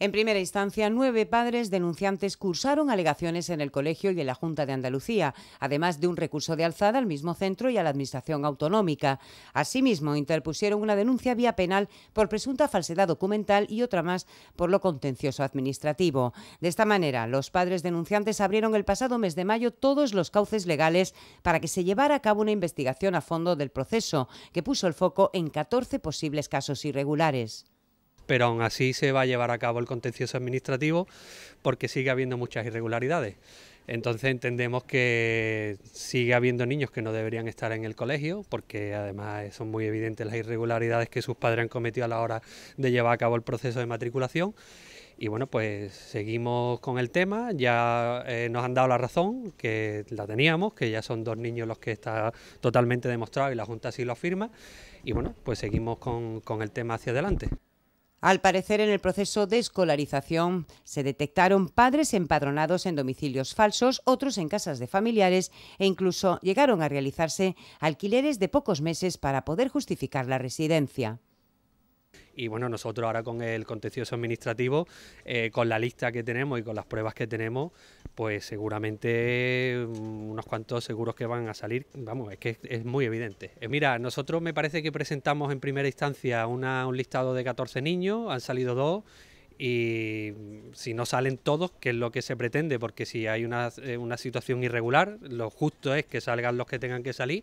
En primera instancia, nueve padres denunciantes cursaron alegaciones en el colegio y en la Junta de Andalucía, además de un recurso de alzada al mismo centro y a la Administración Autonómica. Asimismo, interpusieron una denuncia vía penal por presunta falsedad documental y otra más por lo contencioso administrativo. De esta manera, los padres denunciantes abrieron el pasado mes de mayo todos los cauces legales para que se llevara a cabo una investigación a fondo del proceso, que puso el foco en 14 posibles casos irregulares pero aún así se va a llevar a cabo el contencioso administrativo porque sigue habiendo muchas irregularidades. Entonces entendemos que sigue habiendo niños que no deberían estar en el colegio, porque además son muy evidentes las irregularidades que sus padres han cometido a la hora de llevar a cabo el proceso de matriculación. Y bueno, pues seguimos con el tema, ya eh, nos han dado la razón, que la teníamos, que ya son dos niños los que está totalmente demostrado y la Junta sí lo afirma. Y bueno, pues seguimos con el tema hacia adelante. Al parecer, en el proceso de escolarización se detectaron padres empadronados en domicilios falsos, otros en casas de familiares e incluso llegaron a realizarse alquileres de pocos meses para poder justificar la residencia. Y bueno, nosotros ahora con el contencioso administrativo, eh, con la lista que tenemos y con las pruebas que tenemos, pues seguramente mm, unos cuantos seguros que van a salir, vamos, es que es, muy evidente. Eh, mira, nosotros me parece que presentamos en primera instancia un listado de 14 niños, han salido dos y mm, si no salen todos, que es lo que se pretende, porque si hay eh, una, situación irregular, lo justo es que salgan los que tengan que salir,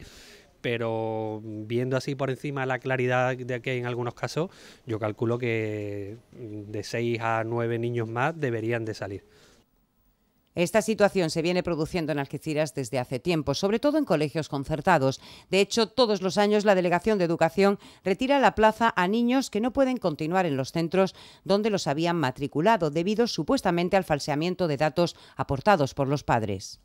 pero viendo así por encima la claridad de que en algunos casos, yo calculo que mm, de seis a nueve niños más deberían de salir. Esta situación se viene produciendo en Algeciras desde hace tiempo, sobre todo en colegios concertados. De hecho, todos los años la Delegación de Educación retira la plaza a niños que no pueden continuar en los centros donde los habían matriculado, debido supuestamente al falseamiento de datos aportados por los padres.